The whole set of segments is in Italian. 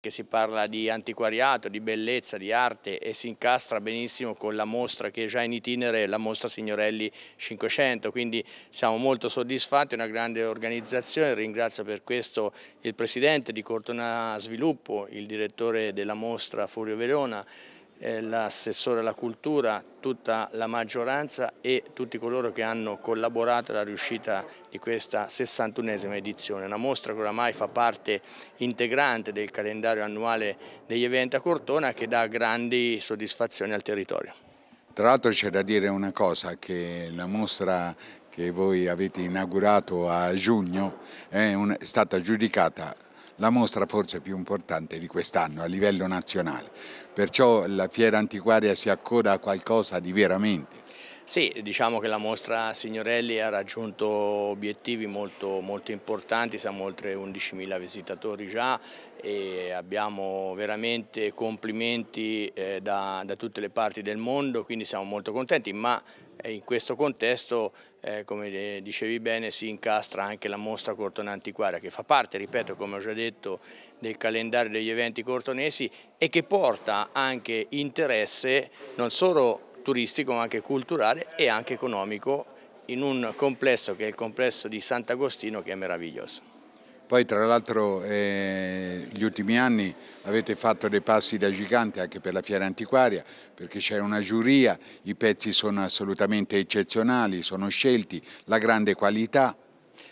che si parla di antiquariato, di bellezza, di arte e si incastra benissimo con la mostra che è già in itinere, la mostra Signorelli 500, quindi siamo molto soddisfatti, è una grande organizzazione, ringrazio per questo il presidente di Cortona Sviluppo, il direttore della mostra Furio Verona, eh, l'assessore alla cultura, tutta la maggioranza e tutti coloro che hanno collaborato alla riuscita di questa 61esima edizione, una mostra che oramai fa parte integrante del calendario annuale degli eventi a Cortona che dà grandi soddisfazioni al territorio. Tra l'altro c'è da dire una cosa, che la mostra che voi avete inaugurato a giugno è, eh, un, è stata giudicata la mostra forse più importante di quest'anno a livello nazionale. Perciò la fiera antiquaria si accoda a qualcosa di veramente sì, diciamo che la mostra Signorelli ha raggiunto obiettivi molto, molto importanti, siamo oltre 11.000 visitatori già e abbiamo veramente complimenti eh, da, da, tutte le parti del mondo, quindi siamo molto contenti, ma eh, in questo contesto, eh, come eh, dicevi bene, si incastra anche la mostra Cortona Antiquaria che fa parte, ripeto, come ho già detto, del calendario degli eventi cortonesi e che porta anche interesse non solo turistico ma anche culturale e anche economico in un complesso che è il complesso di Sant'Agostino che è meraviglioso. Poi tra l'altro eh, gli ultimi anni avete fatto dei passi da gigante anche per la fiera antiquaria perché c'è una giuria, i pezzi sono assolutamente eccezionali, sono scelti, la grande qualità.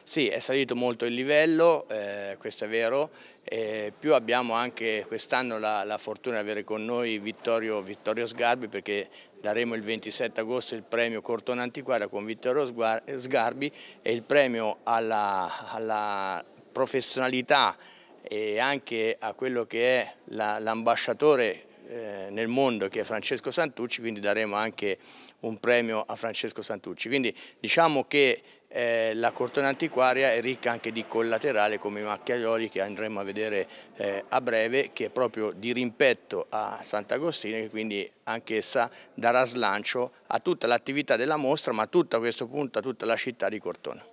Sì, è salito molto il livello, eh, questo è vero, eh, più abbiamo anche quest'anno la, la, fortuna di avere con noi Vittorio, Vittorio Sgarbi perché daremo il 27 agosto il premio Cortona Antiquaria con Vittorio Sgarbi e il premio alla, alla professionalità e anche a quello che è l'ambasciatore la, eh, nel mondo che è Francesco Santucci, quindi daremo anche un premio a Francesco Santucci. Quindi diciamo che eh, la cortona antiquaria è ricca anche di collaterale come i macchiaioli che andremo a vedere eh, a breve, che è proprio di rimpetto a Sant'Agostino e quindi anch'essa darà slancio a tutta l'attività della mostra, ma a tutto questo punto a tutta la città di Cortona.